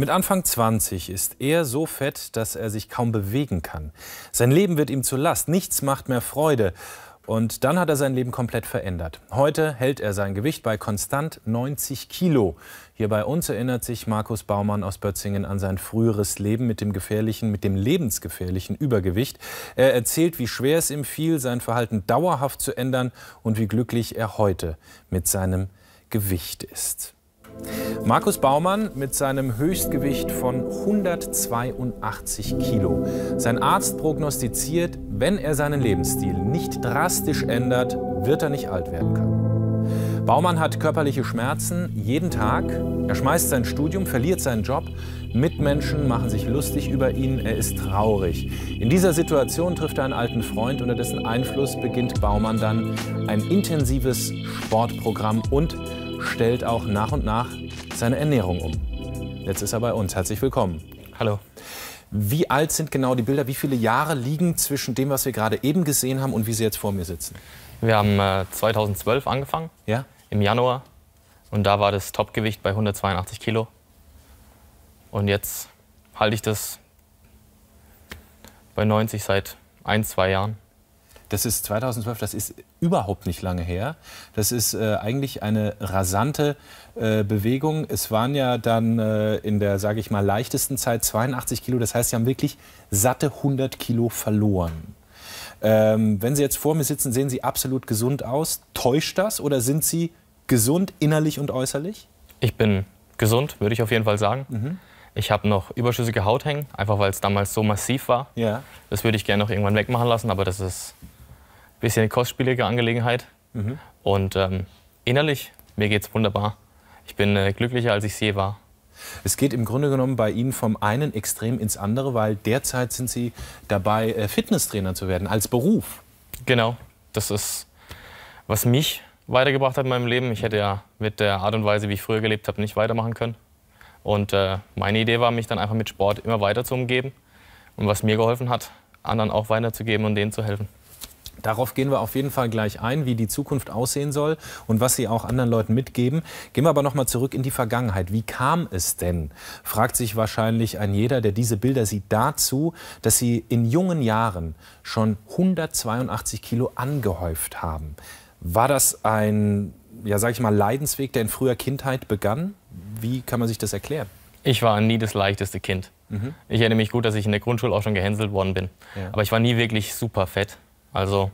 Mit Anfang 20 ist er so fett, dass er sich kaum bewegen kann. Sein Leben wird ihm zur Last, nichts macht mehr Freude. Und dann hat er sein Leben komplett verändert. Heute hält er sein Gewicht bei konstant 90 Kilo. Hier bei uns erinnert sich Markus Baumann aus Bötzingen an sein früheres Leben mit dem gefährlichen, mit dem lebensgefährlichen Übergewicht. Er erzählt, wie schwer es ihm fiel, sein Verhalten dauerhaft zu ändern und wie glücklich er heute mit seinem Gewicht ist. Markus Baumann mit seinem Höchstgewicht von 182 Kilo. Sein Arzt prognostiziert, wenn er seinen Lebensstil nicht drastisch ändert, wird er nicht alt werden können. Baumann hat körperliche Schmerzen jeden Tag. Er schmeißt sein Studium, verliert seinen Job. Mitmenschen machen sich lustig über ihn. Er ist traurig. In dieser Situation trifft er einen alten Freund. Unter dessen Einfluss beginnt Baumann dann ein intensives Sportprogramm und stellt auch nach und nach seine Ernährung um. Jetzt ist er bei uns. Herzlich willkommen. Hallo. Wie alt sind genau die Bilder? Wie viele Jahre liegen zwischen dem, was wir gerade eben gesehen haben und wie Sie jetzt vor mir sitzen? Wir haben äh, 2012 angefangen, ja? im Januar. Und da war das Topgewicht bei 182 Kilo. Und jetzt halte ich das bei 90 seit ein, zwei Jahren. Das ist 2012, das ist überhaupt nicht lange her. Das ist äh, eigentlich eine rasante äh, Bewegung. Es waren ja dann äh, in der, sage ich mal, leichtesten Zeit 82 Kilo. Das heißt, sie haben wirklich satte 100 Kilo verloren. Ähm, wenn Sie jetzt vor mir sitzen, sehen Sie absolut gesund aus. Täuscht das oder sind Sie gesund innerlich und äußerlich? Ich bin gesund, würde ich auf jeden Fall sagen. Mhm. Ich habe noch überschüssige Haut hängen, einfach weil es damals so massiv war. Ja. Das würde ich gerne noch irgendwann wegmachen lassen, aber das ist bisschen eine kostspielige Angelegenheit. Mhm. Und ähm, innerlich, mir geht es wunderbar. Ich bin äh, glücklicher, als ich je war. Es geht im Grunde genommen bei Ihnen vom einen Extrem ins andere, weil derzeit sind Sie dabei, äh, Fitnesstrainer zu werden, als Beruf. Genau, das ist, was mich weitergebracht hat in meinem Leben. Ich hätte ja mit der Art und Weise, wie ich früher gelebt habe, nicht weitermachen können. Und äh, meine Idee war, mich dann einfach mit Sport immer weiter zu umgeben. Und was mir geholfen hat, anderen auch weiterzugeben und denen zu helfen. Darauf gehen wir auf jeden Fall gleich ein, wie die Zukunft aussehen soll und was sie auch anderen Leuten mitgeben. Gehen wir aber nochmal zurück in die Vergangenheit. Wie kam es denn? Fragt sich wahrscheinlich ein jeder, der diese Bilder sieht, dazu, dass sie in jungen Jahren schon 182 Kilo angehäuft haben. War das ein, ja, sag ich mal, Leidensweg, der in früher Kindheit begann? Wie kann man sich das erklären? Ich war nie das leichteste Kind. Mhm. Ich erinnere mich gut, dass ich in der Grundschule auch schon gehänselt worden bin. Ja. Aber ich war nie wirklich super fett. Also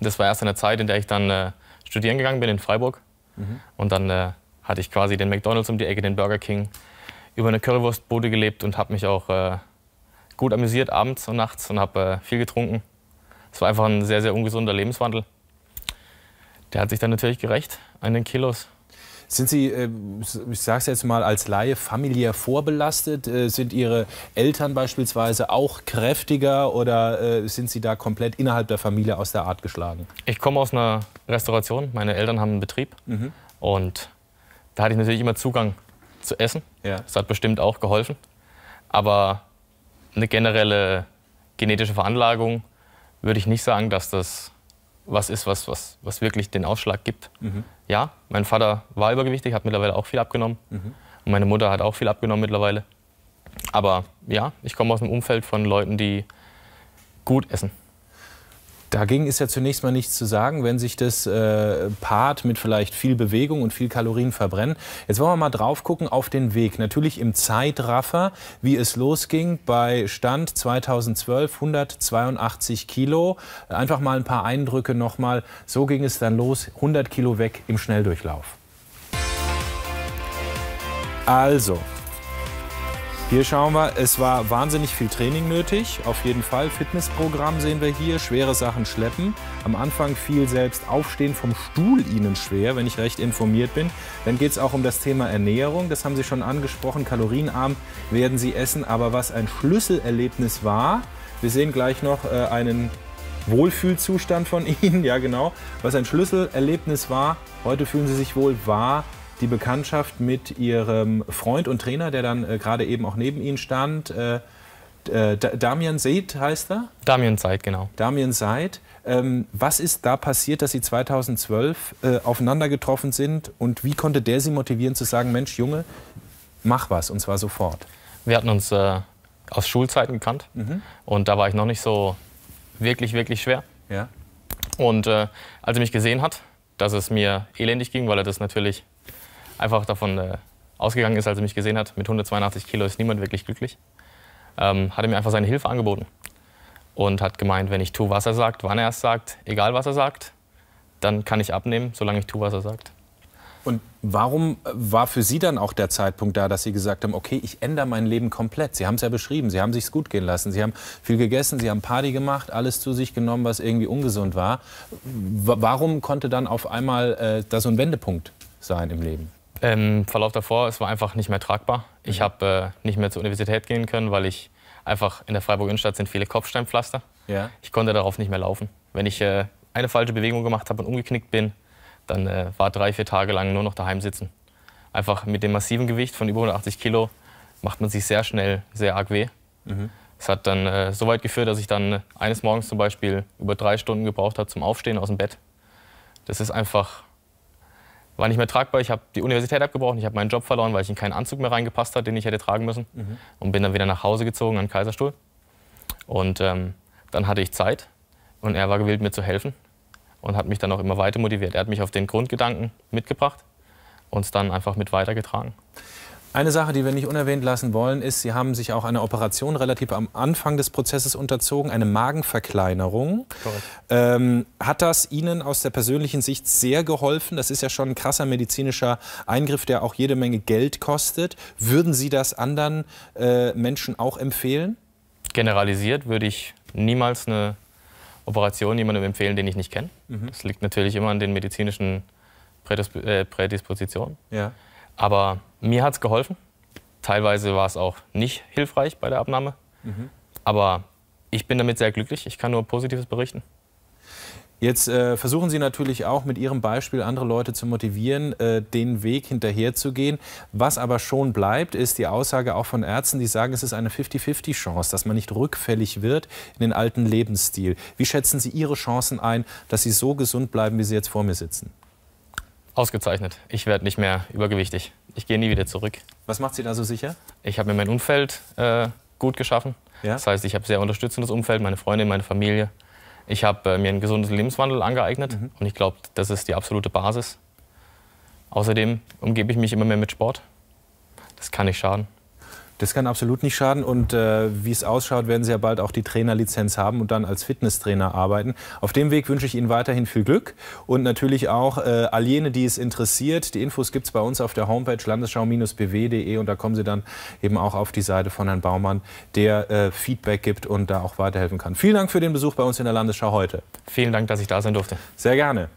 das war erst eine Zeit, in der ich dann äh, studieren gegangen bin in Freiburg. Mhm. Und dann äh, hatte ich quasi den McDonald's um die Ecke, den Burger King, über eine Currywurstbude gelebt und habe mich auch äh, gut amüsiert abends und nachts und habe äh, viel getrunken. Es war einfach ein sehr, sehr ungesunder Lebenswandel. Der hat sich dann natürlich gerecht an den Kilos. Sind Sie, äh, ich sage es jetzt mal als Laie, familiär vorbelastet? Äh, sind Ihre Eltern beispielsweise auch kräftiger oder äh, sind Sie da komplett innerhalb der Familie aus der Art geschlagen? Ich komme aus einer Restauration. Meine Eltern haben einen Betrieb. Mhm. Und da hatte ich natürlich immer Zugang zu Essen. Ja. Das hat bestimmt auch geholfen. Aber eine generelle genetische Veranlagung würde ich nicht sagen, dass das was ist, was, was, was wirklich den Ausschlag gibt. Mhm ja, mein Vater war übergewichtig, hat mittlerweile auch viel abgenommen. Mhm. Und meine Mutter hat auch viel abgenommen mittlerweile. Aber ja, ich komme aus einem Umfeld von Leuten, die gut essen. Dagegen ist ja zunächst mal nichts zu sagen, wenn sich das äh, paart mit vielleicht viel Bewegung und viel Kalorien verbrennen. Jetzt wollen wir mal drauf gucken auf den Weg. Natürlich im Zeitraffer, wie es losging bei Stand 2012 182 Kilo. Einfach mal ein paar Eindrücke nochmal. So ging es dann los, 100 Kilo weg im Schnelldurchlauf. Also, hier schauen wir, es war wahnsinnig viel Training nötig, auf jeden Fall. Fitnessprogramm sehen wir hier, schwere Sachen schleppen. Am Anfang fiel selbst Aufstehen vom Stuhl Ihnen schwer, wenn ich recht informiert bin. Dann geht es auch um das Thema Ernährung, das haben Sie schon angesprochen, kalorienarm werden Sie essen. Aber was ein Schlüsselerlebnis war, wir sehen gleich noch äh, einen Wohlfühlzustand von Ihnen, ja genau. Was ein Schlüsselerlebnis war, heute fühlen Sie sich wohl, war die Bekanntschaft mit ihrem Freund und Trainer, der dann äh, gerade eben auch neben Ihnen stand. Äh, äh Damian Seid heißt er? Damian Seid, genau. Damian Seid. Ähm, was ist da passiert, dass Sie 2012 äh, aufeinander getroffen sind und wie konnte der Sie motivieren zu sagen, Mensch, Junge, mach was und zwar sofort? Wir hatten uns äh, aus Schulzeiten gekannt mhm. und da war ich noch nicht so wirklich, wirklich schwer. Ja. Und äh, als er mich gesehen hat, dass es mir elendig ging, weil er das natürlich einfach davon äh, ausgegangen ist, als er mich gesehen hat, mit 182 Kilo ist niemand wirklich glücklich, ähm, hat er mir einfach seine Hilfe angeboten und hat gemeint, wenn ich tue, was er sagt, wann er es sagt, egal was er sagt, dann kann ich abnehmen, solange ich tue, was er sagt. Und warum äh, war für Sie dann auch der Zeitpunkt da, dass Sie gesagt haben, okay, ich ändere mein Leben komplett? Sie haben es ja beschrieben, Sie haben sich's gut gehen lassen, Sie haben viel gegessen, Sie haben Party gemacht, alles zu sich genommen, was irgendwie ungesund war. warum konnte dann auf einmal äh, da so ein Wendepunkt sein im Leben? Im ähm, Verlauf davor, es war einfach nicht mehr tragbar. Ich habe äh, nicht mehr zur Universität gehen können, weil ich einfach in der Freiburg Innenstadt sind viele Kopfsteinpflaster. Ja. Ich konnte darauf nicht mehr laufen. Wenn ich äh, eine falsche Bewegung gemacht habe und umgeknickt bin, dann äh, war drei, vier Tage lang nur noch daheim sitzen. Einfach mit dem massiven Gewicht von über 180 Kilo macht man sich sehr schnell sehr arg weh. Mhm. Es mhm. hat dann äh, so weit geführt, dass ich dann eines Morgens zum Beispiel über drei Stunden gebraucht habe zum Aufstehen aus dem Bett. Das ist einfach war nicht mehr tragbar. Ich habe die Universität abgebrochen, ich habe meinen Job verloren, weil ich in keinen Anzug mehr reingepasst hat, den ich hätte tragen müssen. Mhm. Und bin dann wieder nach Hause gezogen an den Kaiserstuhl. Und ähm, dann hatte ich Zeit und er war gewillt, mir zu helfen und hat mich dann auch immer weiter motiviert. Er hat mich auf den Grundgedanken mitgebracht und es dann einfach mit weitergetragen. Eine Sache, die wir nicht unerwähnt lassen wollen, ist, Sie haben sich auch einer Operation relativ am Anfang des Prozesses unterzogen, eine Magenverkleinerung. Ähm, hat das Ihnen aus der persönlichen Sicht sehr geholfen? Das ist ja schon ein krasser medizinischer Eingriff, der auch jede Menge Geld kostet. Würden Sie das anderen äh, Menschen auch empfehlen? Generalisiert würde ich niemals eine Operation jemandem empfehlen, den ich nicht kenne. Mhm. Das liegt natürlich immer an den medizinischen Prädisp äh, Prädispositionen. Ja. Aber mir hat es geholfen. Teilweise war es auch nicht hilfreich bei der Abnahme. Mhm. Aber ich bin damit sehr glücklich. Ich kann nur Positives berichten. Jetzt äh, versuchen Sie natürlich auch mit Ihrem Beispiel andere Leute zu motivieren, äh, den Weg hinterherzugehen. Was aber schon bleibt, ist die Aussage auch von Ärzten, die sagen, es ist eine 50-50-Chance, dass man nicht rückfällig wird in den alten Lebensstil. Wie schätzen Sie Ihre Chancen ein, dass Sie so gesund bleiben, wie Sie jetzt vor mir sitzen? Ausgezeichnet. Ich werde nicht mehr übergewichtig. Ich gehe nie wieder zurück. Was macht Sie da so sicher? Ich habe mir mein Umfeld äh, gut geschaffen. Ja? Das heißt, ich habe sehr unterstützendes Umfeld, meine Freundin, meine Familie. Ich habe äh, mir einen gesunden Lebenswandel angeeignet mhm. und ich glaube, das ist die absolute Basis. Außerdem umgebe ich mich immer mehr mit Sport. Das kann nicht schaden. Das kann absolut nicht schaden. Und äh, wie es ausschaut, werden Sie ja bald auch die Trainerlizenz haben und dann als Fitnesstrainer arbeiten. Auf dem Weg wünsche ich Ihnen weiterhin viel Glück und natürlich auch äh, all jene, die es interessiert. Die Infos gibt es bei uns auf der Homepage landesschau-bw.de und da kommen Sie dann eben auch auf die Seite von Herrn Baumann, der äh, Feedback gibt und da auch weiterhelfen kann. Vielen Dank für den Besuch bei uns in der Landesschau heute. Vielen Dank, dass ich da sein durfte. Sehr gerne.